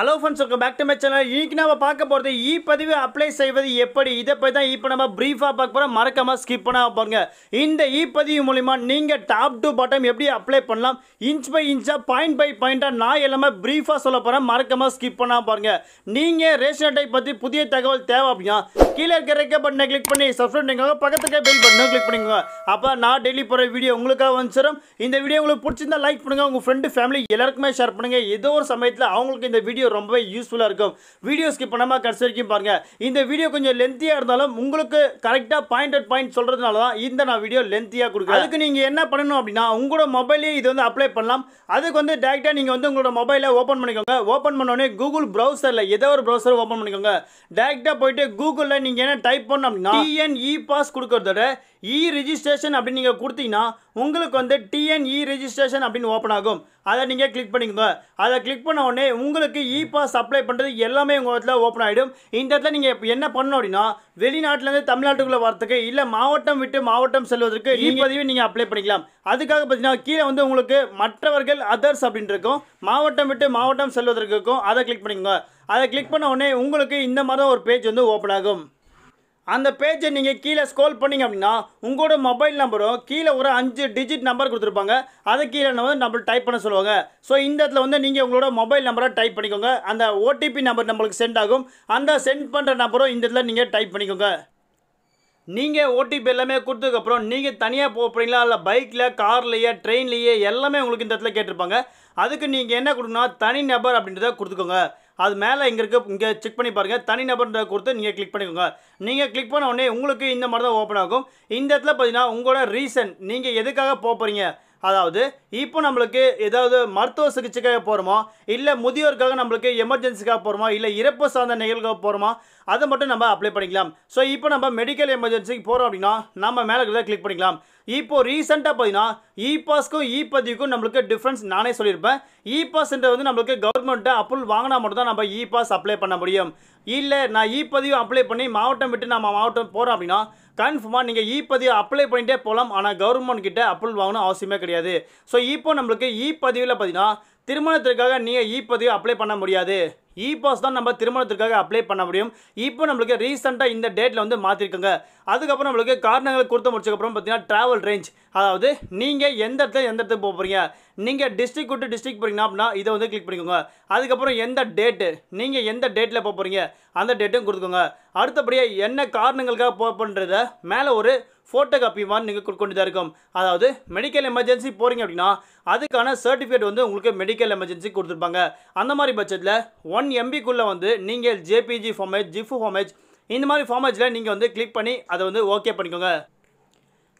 hello friends welcome back to my channel இன்னைக்கு நம்ம பார்க்க போகிறது இ e பதிவு அப்ளை செய்வது எப்படி இதை போய் தான் இப்போ நம்ம ப்ரீஃபாக பார்க்க போகிறோம் மறக்காமல் ஸ்கிப் பண்ண பாருங்க இந்த இ e பதிவு மூலிமா நீங்கள் டாப் டு பாட்டம் எப்படி அப்ளை பண்ணலாம் இன்ச் பை இன்ச்சாக பாயிண்ட் பை பாயிண்ட்டாக நான் எல்லாமே ப்ரீஃபாக சொல்ல போகிறேன் மறக்காமல் ஸ்கிப் பண்ணால் பாருங்க நீங்கள் ரேஷன் அட்டை பற்றி புதிய தகவல் தேவை அப்படின்னா கீழே இருக்க ரெக்க பட்டனை கிளிக் பண்ணி சப்ஸ்கிரைப் பண்ணிக்கோங்க பக்கத்துக்கு பெல் பட்டனை கிளிக் பண்ணிக்கோங்க அப்போ நான் டெய்லி போகிற வீடியோ உங்களுக்காக வந்துச்சிடும் இந்த வீடியோ உங்களுக்கு பிடிச்சிருந்தா லைக் பண்ணுங்கள் உங்கள் ஃப்ரெண்டு ஃபேமிலி எல்லாருக்குமே ஷேர் பண்ணுங்கள் ஏதோ ஒரு சமயத்தில் அவங்களுக்கு இந்த வீடியோ எல்லாத்துக்கும் ரொம்பவே யூஸ்ஃபுல்லாக இருக்கும் வீடியோ ஸ்கிப் பண்ணாமல் கடைசி வரைக்கும் பாருங்கள் இந்த வீடியோ கொஞ்சம் லென்த்தியாக இருந்தாலும் உங்களுக்கு கரெக்டாக பாயிண்ட் அட் பாயிண்ட் சொல்கிறதுனால தான் இந்த நான் வீடியோ லென்த்தியாக கொடுக்குறேன் அதுக்கு நீங்கள் என்ன பண்ணணும் அப்படின்னா உங்களோட மொபைலே இது வந்து அப்ளை பண்ணலாம் அதுக்கு வந்து டேரெக்டாக நீங்கள் வந்து உங்களோட மொபைலை ஓப்பன் பண்ணிக்கோங்க ஓப்பன் பண்ணோடனே கூகுள் ப்ரௌசரில் ஏதோ ஒரு ப்ரௌசர் ஓப்பன் பண்ணிக்கோங்க டேரெக்டாக போயிட்டு கூகுளில் நீங்கள் என்ன டைப் பண்ணணும் அப்படின்னா டிஎன்இ பாஸ் e கொடுக்கறதோட இ ரிஜிஸ்ட்ரேஷன் அப்படின்னு நீங்கள் கொடுத்தீங்கன்னா உங்களுக்கு வந்து டிஎன்இ ரிஜிஸ்ட்ரேஷன் அப்படின்னு ஓப்பன் ஆகும் அதை நீங்கள் கிளிக் பண்ணிக்கோங்க அதை கிளிக் பண்ண உடனே உங்களுக்கு இ பாஸ் அப்ளை பண்ணுறது எல்லாமே உங்கள் இடத்துல ஓப்பன் ஆகிடும் இந்த இடத்துல நீங்கள் இப்போ என்ன பண்ணணும் அப்படின்னா வெளிநாட்டிலேருந்து தமிழ்நாட்டுக்குள்ளே வரத்துக்கு இல்லை மாவட்டம் விட்டு மாவட்டம் செல்வதற்கு இ பதிவு நீங்கள் அப்ளை பண்ணிக்கலாம் அதுக்காக பார்த்தீங்கன்னா கீழே வந்து உங்களுக்கு மற்றவர்கள் அதர்ஸ் அப்படின்னு இருக்கும் மாவட்டம் விட்டு மாவட்டம் செல்வதற்கு இருக்கும் அதை கிளிக் பண்ணிக்கோங்க அதை கிளிக் பண்ண உடனே உங்களுக்கு இந்த மாதிரி ஒரு பேஜ் வந்து ஓப்பன் ஆகும் அந்த பேஜை நீங்கள் கீழே ஸ்கோல் பண்ணிங்க அப்படின்னா உங்களோட மொபைல் நம்பரும் கீழே ஒரு அஞ்சு டிஜிட் நம்பர் கொடுத்துருப்பாங்க அதை கீழே வந்து நம்ம டைப் பண்ண சொல்லுவாங்க ஸோ இந்த இடத்துல வந்து நீங்கள் உங்களோட மொபைல் நம்பரை டைப் பண்ணிக்கோங்க அந்த ஓடிபி நம்பர் நம்மளுக்கு சென்ட் ஆகும் அந்த சென்ட் பண்ணுற நம்பரும் இந்த இடத்துல நீங்கள் டைப் பண்ணிக்கோங்க நீங்கள் ஓடிபி எல்லாமே கொடுத்ததுக்கப்புறம் நீங்கள் தனியாக போகிறீங்களா இல்லை பைக்கில் கார்லேயே ட்ரெயின்லேயே எல்லாமே உங்களுக்கு இந்த இடத்துல கேட்டிருப்பாங்க அதுக்கு நீங்கள் என்ன கொடுக்கணும் தனி நபர் அப்படின்றத கொடுத்துக்கோங்க அது மேலே இங்கே இருக்க இங்கே செக் பண்ணி பாருங்கள் தனிநபர்ன்ற கொடுத்து நீங்கள் கிளிக் பண்ணிக்கோங்க நீங்கள் கிளிக் பண்ண உடனே உங்களுக்கு இந்த மாதிரி தான் ஓப்பன் ஆகும் இந்த இடத்துல பார்த்தீங்கன்னா உங்களோட ரீசன் நீங்கள் எதுக்காக போகிறீங்க அதாவது இப்போ நம்மளுக்கு ஏதாவது மருத்துவ சிகிச்சைக்காக போகிறோமா இல்லை முதியோருக்காக நம்மளுக்கு எமர்ஜென்சிக்காக போகிறோமா இல்லை இறப்பு சார்ந்த நிகழ்வுக்காக போகிறோமா அதை மட்டும் நம்ம அப்ளை பண்ணிக்கலாம் ஸோ இப்போ நம்ம மெடிக்கல் எமர்ஜென்சிக்கு போகிறோம் அப்படின்னா நம்ம மேலே கிளிக் பண்ணிக்கலாம் இப்போது ரீசெண்டாக பார்த்தீங்கன்னா இ பாஸ்க்கும் இ பதிவுக்கும் நம்மளுக்கு டிஃப்ரென்ஸ் நானே சொல்லியிருப்பேன் இ பாஸ்ன்றது வந்து நம்மளுக்கு கவர்மெண்ட்டை அப்ரூவல் வாங்கினா மட்டும் தான் நம்ம இ பாஸ் அப்ளை பண்ண முடியும் இல்லை நான் இ பதிவு அப்ளை பண்ணி மாவட்டம் விட்டு நம்ம மாவட்டம் போகிறோம் அப்படின்னா கன்ஃபார்மாக நீங்கள் இ பதிவு அப்ளை பண்ணிகிட்டே போகலாம் ஆனால் கவர்மெண்ட் கிட்ட அப்ரூவல் வாங்கணும் அவசியமே கிடையாது ஸோ இப்போ நம்மளுக்கு இ பதிவில் பார்த்தீங்கன்னா திருமணத்திற்காக நீங்கள் இ பதிவு அப்ளை பண்ண முடியாது இ பாஸ் தான் நம்ம திருமணத்திற்காக அப்ளை பண்ண முடியும் இப்போ நம்மளுக்கு ரீசெண்டாக இந்த டேட்டில் வந்து மாற்றிருக்காங்க அதுக்கப்புறம் நம்மளுக்கு காரணங்களை கொடுத்து முடிச்சதுக்கப்புறம் பார்த்தீங்கன்னா ட்ராவல் ரேஞ்ச் அதாவது நீங்கள் எந்த இடத்துல எந்த இடத்துக்கு போக போகிறீங்க நீங்கள் டிஸ்ட்ரிக் விட்டு டிஸ்ட்ரிக் போகிறீங்கன்னா அப்படின்னா இதை வந்து கிளிக் பண்ணிக்கோங்க அதுக்கப்புறம் எந்த டேட்டு நீங்கள் எந்த டேட்டில் போக போகிறீங்க அந்த டேட்டும் கொடுத்துக்கோங்க அடுத்தபடியாக என்ன காரணங்களுக்காக போ பண்ணுறத மேலே ஒரு ஃபோட்டோ காப்பி மாதிரி நீங்கள் கொடுக்க தான் இருக்கும் அதாவது மெடிக்கல் எமர்ஜென்சி போகிறீங்க அப்படின்னா அதுக்கான சர்டிஃபிகேட் வந்து உங்களுக்கு மெடிக்கல் எமர்ஜென்சி கொடுத்துருப்பாங்க அந்த மாதிரி பட்சத்தில் ஒன் எம்பிக்குள்ளே வந்து நீங்கள் ஜேபிஜி ஃபார்மேஜ் ஜிஃபு ஃபார்மேஜ் இந்த மாதிரி ஃபார்மேஜில் நீங்கள் வந்து கிளிக் பண்ணி அதை வந்து ஓகே பண்ணிக்கோங்க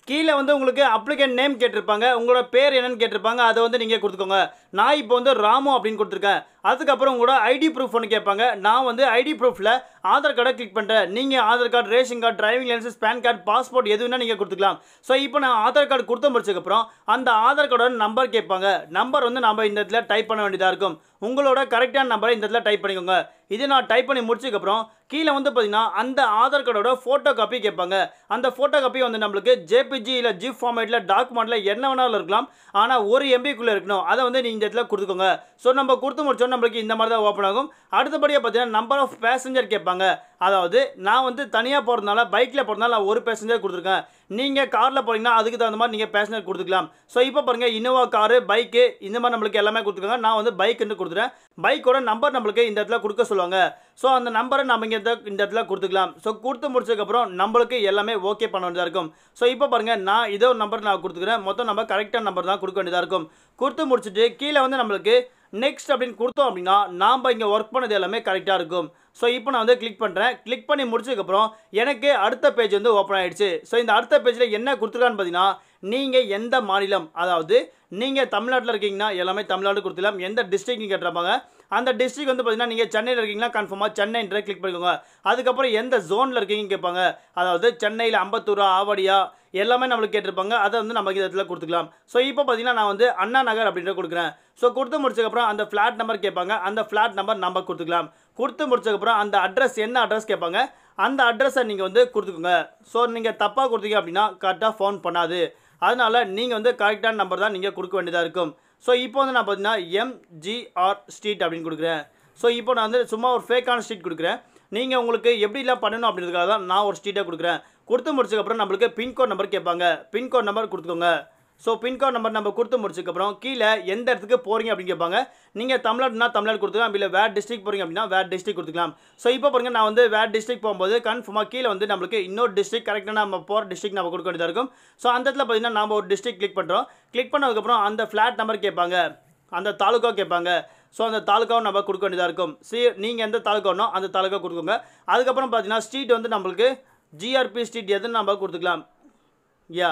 கீழே வந்து உங்களுக்கு அப்ளிகேட் நேம் கேட்டிருப்பாங்க உங்களோட பேர் என்னன்னு கேட்டிருப்பாங்க அதை வந்து நீங்கள் கொடுத்துக்கோங்க நான் இப்போ வந்து ராமு அப்படின்னு கொடுத்துருக்கேன் அதுக்கப்புறம் கூட ஐடி ப்ரூஃப் ஒன்று கேட்பாங்க நான் வந்து ஐடி ப்ரூஃபில் ஆதார் கார்டை கிளிக் பண்ணுறேன் நீங்கள் Aadhaar card ration card driving licence PAN card passport எதுவுன்னா நீங்கள் கொடுத்துக்கலாம் ஸோ இப்போ நான் ஆதார் கார்டு கொடுத்து முடிச்சதுக்கப்புறம் அந்த ஆதார் கார்டோட நம்பர் கேட்பாங்க நம்பர் வந்து நம்ம இந்த இடத்துல டைப் பண்ண வேண்டியதாக இருக்கும் உங்களோட கரெக்டான நம்பரை இந்த இடத்துல டைப் பண்ணிக்கோங்க இது நான் டைப் பண்ணி முடிச்சதுக்கப்புறம் கீழே வந்து பார்த்திங்கன்னா அந்த ஆதார் கார்டோட ஃபோட்டோ காப்பி கேட்பாங்க அந்த ஃபோட்டோ காப்பி வந்து நம்மளுக்கு ஜேபிஜி இல்லை ஜிப் ஃபார்மேட்டில் டாக்குமெண்ட்டில் என்ன வேணாலும் இருக்கலாம் ஆனால் ஒரு எம்பிக்குள்ளே இருக்கணும் அதை வந்து நீங்கள் இந்த இடத்துல கொடுத்துக்கோங்க ஸோ நம்ம கொடுத்து முடிச்சோம் நம்மளுக்கு இந்த மாதிரி தான் ஓப்பன் ஆகும் அடுத்தபடியாக பார்த்தீங்கன்னா நம்பர் ஆஃப் பேசஞ்சர் கேட்பாங்க அதாவது நான் வந்து தனியாக போகிறதுனால பைக்கில் போகிறதுனால நான் ஒரு பேசஞ்சர் கொடுத்துருக்கேன் நீங்கள் காரில் போகிறீங்கன்னா அதுக்கு தகுந்த மாதிரி நீங்கள் பேசஞ்சர் கொடுத்துக்கலாம் ஸோ இப்போ பாருங்கள் இனோவா காரு பைக்கு இந்த மாதிரி நம்மளுக்கு எல்லாமே கொடுத்துருக்காங்க நான் வந்து பைக்குன்னு கொடுத்துறேன் பைக்கோட நம்பர் நம்மளுக்கு இந்த இடத்துல கொடுக்க சொல்லுவாங்க ஸோ அந்த நம்பரை நம்ம இங்கே இந்த இடத்துல கொடுத்துக்கலாம் ஸோ கொடுத்து முடிச்சதுக்கப்புறம் நம்மளுக்கு எல்லாமே ஓகே பண்ண வேண்டியதாக இருக்கும் ஸோ இப்போ பாருங்கள் நான் இதோ நம்பர் நான் கொடுத்துக்கிறேன் மொத்தம் நம்ம கரெக்டாக நம்பர் தான் கொடுக்க வேண்டியதாக இருக்கும் கொடுத்து முடிச்சுட்டு கீழே வந்து நம்மளுக்கு நெக்ஸ்ட் அப்படின்னு கொடுத்தோம் அப்படின்னா நாம் இங்கே ஒர்க் பண்ணது எல்லாமே கரெக்டாக இருக்கும் ஸோ இப்போ நான் வந்து கிளிக் பண்ணுறேன் கிளிக் பண்ணி முடிச்சதுக்கப்புறம் எனக்கு அடுத்த பேஜ் வந்து ஓப்பன் ஆகிடுச்சு ஸோ இந்த அடுத்த பேஜில் என்ன கொடுத்துருக்கான்னு பார்த்தீங்கன்னா நீங்கள் எந்த மாநிலம் அதாவது நீங்கள் தமிழ்நாட்டில் இருக்கீங்கன்னா எல்லாமே தமிழ்நாடு கொடுத்துடலாம் எந்த டிஸ்ட்ரிக்ட்னு கேட்டுறப்பாங்க அந்த டிஸ்ட்ரிக் வந்து பார்த்தீங்கன்னா நீங்கள் சென்னையில் இருக்கீங்களா கன்ஃபார்மாக சென்னைன்ற கிளிக் பண்ணிக்கோங்க அதுக்கப்புறம் எந்த ஜோனில் இருக்கீங்க கேட்பாங்க அதாவது சென்னையில் அம்பத்தூரா ஆவடியா எல்லாமே நம்மளுக்கு கேட்டிருப்பாங்க அதை வந்து நம்ம இதில் கொடுத்துக்கலாம் ஸோ இப்போ பார்த்தீங்கன்னா நான் வந்து அண்ணா நகர் அப்படின்ற கொடுக்குறேன் ஸோ கொடுத்து முடிச்சதுக்கப்புறம் அந்த ஃப்ளாட் நம்பர் கேட்பாங்க அந்த ஃப்ளாட் நம்பர் நம்ம கொடுத்துக்கலாம் கொடுத்து முடிச்சதுக்கப்புறம் அந்த அட்ரஸ் என்ன அட்ரஸ் கேட்பாங்க அந்த அட்ரஸை நீங்கள் வந்து கொடுத்துக்கோங்க ஸோ நீங்கள் தப்பாக கொடுத்தீங்க அப்படின்னா கரெக்டாக ஃபோன் பண்ணாது அதனால் நீங்கள் வந்து கரெக்டான நம்பர் தான் நீங்கள் கொடுக்க வேண்டியதாக இருக்கும் ஸோ இப்போ வந்து நான் பார்த்தீங்கன்னா எம்ஜிஆர் ஸ்ட்ரீட் அப்படின்னு கொடுக்குறேன் ஸோ இப்போ நான் வந்து சும்மா ஒரு ஃபேக்கான ஸ்ட்ரீட் கொடுக்குறேன் நீங்கள் உங்களுக்கு எப்படிலாம் பண்ணணும் அப்படின்றதுக்காக தான் நான் ஒரு ஸ்ட்ரீட்டாக கொடுக்குறேன் கொடுத்து முடிச்சதுக்கப்புறம் நம்மளுக்கு பின்கோட் நம்பர் கேட்பாங்க பின்கோட் நம்பர் கொடுத்துக்கோங்க ஸோ பின்கோட் நம்பர் நம்ம கொடுத்து முடிச்சதுக்கப்புறம் கீழே எந்த இடத்துக்கு போகிறீங்க அப்படின்னு கேட்பாங்க நீங்கள் தமிழ்நாடுனா தமிழ்நாடு கொடுத்துக்கலாம் இல்லை வேறு டிஸ்ட்ரிக் போகிறீங்க அப்படின்னா வேறு டிஸ்ட்ரிக் கொடுத்துக்கலாம் ஸோ இப்போ பாருங்கள் நான் வந்து வேறு டிஸ்ட்ரிக் போகும்போது கன்ஃபார்மாக கீழே வந்து நம்மளுக்கு இன்னொரு டிஸ்ட்ரிக் கரெக்டாக நம்ம போகிற டிஸ்ட்ரிக் நம்ம கொடுக்க வேண்டியதாக இருக்கும் ஸோ அந்த இடத்துல பார்த்தீங்கன்னா நம்ம ஒரு டிஸ்ட்ரிக் கிளிக் பண்ணுறோம் கிளிக் பண்ணதுக்கப்புறம் அந்த ஃப்ளாட் நம்பர் கேட்பாங்க அந்த தாலுக்கா கேட்பாங்க ஸோ அந்த தாலுக்காவும் நம்ம கொடுக்க வேண்டியதாக இருக்கும் சி நீங்கள் எந்த தாலுக்கானோ அந்த தாலுக்கா கொடுக்குங்க அதுக்கப்புறம் பார்த்தீங்கன்னா ஸ்ட்ரீட் வந்து நம்மளுக்கு ஜிஆர்பி ஸ்ட்ரீட் எதுன்னு நம்ம கொடுத்துக்கலாம் யா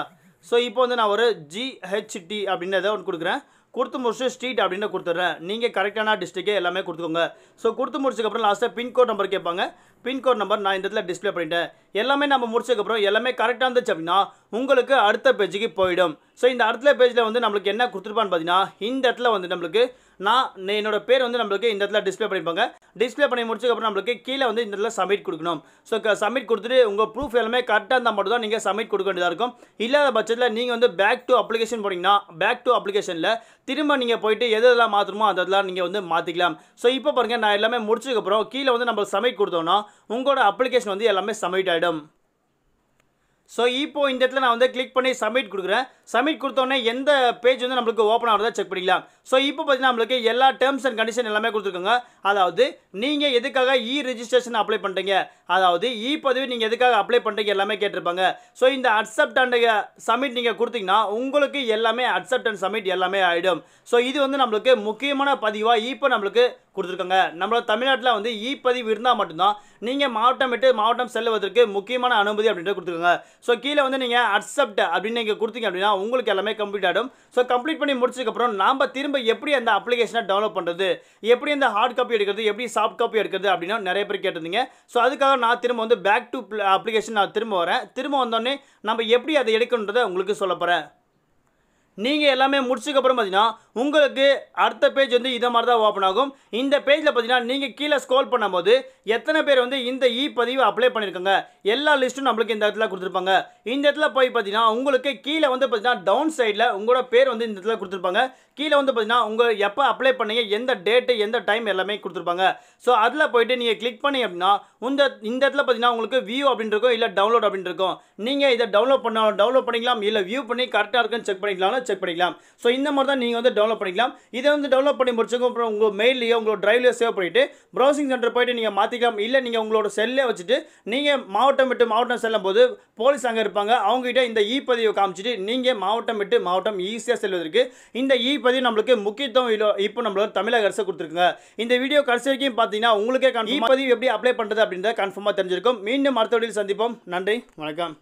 ஸோ இப்போ வந்து நான் ஒரு ஜிஹெச்டி அப்படின்னு ஏதோ ஒன்று கொடுக்குறேன் கொடுத்து முடிச்சு ஸ்ட்ரீட் அப்படின்னு கொடுத்துட்றேன் நீங்கள் கரெக்டான டிஸ்ட்ரிக்கே எல்லாமே கொடுத்துக்கோங்க ஸோ கொடுத்து முடிச்சதுக்கப்புறம் லாஸ்ட்டாக பின்கோட் நம்பர் கேட்பாங்க பின்கோட் நம்பர் நான் இந்த இடத்துல டிஸ்பிளே பண்ணிட்டேன் எல்லாமே நம்ம முடிச்சதுக்கப்புறம் எல்லாமே கரெக்டாக இருந்துச்சு அப்படின்னா உங்களுக்கு அடுத்த பேஜுக்கு போயிடும் ஸோ இந்த அடுத்த பேஜில் வந்து நம்மளுக்கு என்ன கொடுத்துருப்பான்னு பார்த்தீங்கன்னா இந்த இடத்துல வந்து நம்மளுக்கு நான் என்னோட பேர் வந்து நம்மளுக்கு இந்த இடத்துல டிஸ்பிளே பண்ணியிருப்பாங்க டிஸ்பிளே பண்ணி முடிச்சதுக்கப்புறம் நம்மளுக்கு கீழே வந்து இந்த இடத்துல சப்மிட் கொடுக்கணும் ஸோ சப்மிட் கொடுத்துட்டு உங்கள் ப்ரூஃப் எல்லாமே கரெக்டாக இருந்தால் மட்டும் தான் நீங்கள் சப்மிட் கொடுக்க வேண்டியதாக இருக்கும் இல்லாத பட்சத்தில் நீங்கள் வந்து பேக் டு அப்ளிகேஷன் போனீங்கன்னா பேக் டு அப்ளிகேஷனில் திரும்ப நீங்கள் போயிட்டு எது எதெல்லாம் மாற்றணுமோ இதெல்லாம் நீங்கள் வந்து மாற்றிக்கலாம் ஸோ இப்போ பாருங்கள் நான் எல்லாமே முடிச்சதுக்கப்புறம் கீழே வந்து நம்ம சப்மிட் கொடுத்தோன்னா உங்களோட அப்ளிகேஷன் வந்து எல்லாமே சப்மிட் ஆகிடும் ஸோ இப்போ இந்த இடத்துல நான் வந்து கிளிக் பண்ணி சப்மிட் கொடுக்குறேன் சப்மிட் கொடுத்தோடனே எந்த பேஜ் வந்து நம்மளுக்கு ஓப்பன் ஆகிறதா செக் பண்ணிக்கலாம் ஸோ இப்போ பார்த்தீங்கன்னா நம்மளுக்கு எல்லா டேர்ம்ஸ் அண்ட் கண்டிஷன் எல்லாமே கொடுத்துருக்காங்க அதாவது நீங்கள் எதுக்காக இ ரிஜிஸ்ட்ரேஷன் அப்ளை பண்ணுறீங்க அதாவது இ பதிவு நீங்கள் எதுக்காக அப்ளை பண்ணுறீங்க எல்லாமே கேட்டிருப்பாங்க ஸோ இந்த அக்செப்ட் அண்ட் சப்மிட் நீங்கள் கொடுத்தீங்கன்னா உங்களுக்கு எல்லாமே அக்செப்ட் அண்ட் சப்மிட் எல்லாமே ஆகிடும் ஸோ இது வந்து நம்மளுக்கு முக்கியமான பதிவாக இப்போ நம்மளுக்கு கொடுத்துருக்காங்க நம்மளோட தமிழ்நாட்டில் வந்து இ பதிவு இருந்தால் மட்டும்தான் நீங்கள் மாவட்டம் விட்டு மாவட்டம் செல்லுவதற்கு முக்கியமான அனுமதி அப்படின்ட்டு கொடுத்துருக்காங்க ஸோ கீழே வந்து நீங்கள் அக்செப்ட் அப்படின்னு நீங்கள் கொடுத்தீங்க அப்படின்னா உங்களுக்கு எல்லாமே கம்ப்ளீட் ஆகிடும் ஸோ கம்ப்ளீட் பண்ணி முடிச்சதுக்கப்புறம் நாம் திரும்ப எப்படி அந்த அப்ளிகேஷனை டவுன்லோட் பண்ணுறது எப்படி அந்த ஹார்ட் காப்பி எடுக்கிறது எப்படி சாஃப்ட் காப்பி எடுக்கிறது அப்படின்னா நிறைய பேர் கேட்டிருந்தீங்க ஸோ அதுக்காக நான் திரும்ப வந்து பேக் டு அப்ளிகேஷன் நான் திரும்ப வரேன் திரும்ப வந்தோடனே நம்ம எப்படி அதை எடுக்கணுன்றதை உங்களுக்கு சொல்ல போகிறேன் நீங்கள் எல்லாமே முடிச்சதுக்கப்புறம் பார்த்தீங்கன்னா உங்களுக்கு அடுத்த பேஜ் வந்து இதை மாதிரி தான் ஓப்பன் ஆகும் இந்த பேஜில் பார்த்தீங்கன்னா நீங்கள் கீழே ஸ்கோல் பண்ணும்போது எத்தனை பேர் வந்து இந்த இ பதிவு அப்ளை பண்ணியிருக்காங்க எல்லா லிஸ்ட்டும் நம்மளுக்கு இந்த இடத்துல கொடுத்துருப்பாங்க இந்த இடத்துல போய் பார்த்தீங்கன்னா உங்களுக்கு கீழே வந்து பார்த்தீங்கன்னா டவுன் சைடில் உங்களோட பேர் வந்து இந்த இடத்துல கொடுத்துருப்பாங்க கீழே வந்து பார்த்தீங்கன்னா உங்கள் எப்போ அப்ளை பண்ணீங்க எந்த டேட்டு எந்த டைம் எல்லாமே கொடுத்துருப்பாங்க ஸோ அதில் போயிட்டு நீங்கள் கிளிக் பண்ணி அப்படின்னா இந்த இந்த இடத்துல பார்த்தீங்கன்னா உங்களுக்கு வியூ அப்படின்னு இருக்கும் இல்லை டவுன்லோட் அப்படின்னு இருக்கும் நீங்கள் இதை டவுன்லோட் பண்ண டவுன்லோட் பண்ணிக்கலாம் இல்லை வியூ பண்ணி கரெக்டாக இருக்குன்னு செக் பண்ணிக்கலாம்னு செக் பண்ணிக்கலாம் ஸோ இந்த மாதிரி தான் நீங்கள் வந்து டவுன் டவுன்லோட் பண்ணிக்கலாம் இதை வந்து டவுன்லோட் பண்ணி முடிச்சதுக்கு அப்புறம் உங்கள் மெயிலையோ உங்களோட ட்ரைவ்லையோ சேவ் பண்ணிவிட்டு ப்ரௌசிங் சென்டர் போயிட்டு நீங்கள் மாற்றிக்கலாம் இல்லை நீங்கள் உங்களோட செல்லே வச்சுட்டு நீங்கள் மாவட்டம் விட்டு மாவட்டம் செல்லும் போது போலீஸ் அங்கே இருப்பாங்க அவங்ககிட்ட இந்த இ பதிவை காமிச்சிட்டு நீங்கள் மாவட்டம் விட்டு மாவட்டம் ஈஸியாக செல்வதற்கு இந்த இ பதிவு நம்மளுக்கு முக்கியத்துவம் இல்லை இப்போ நம்மளோட தமிழக அரசு கொடுத்துருக்குங்க இந்த வீடியோ கடைசி வரைக்கும் பார்த்தீங்கன்னா உங்களுக்கே இ பதிவு எப்படி அப்ளை பண்ணுறது அப்படின்றத கன்ஃபார்மாக தெரிஞ்சிருக்கும் மீண்டும் மருத்துவ சந்திப்போம் நன்றி வணக்கம்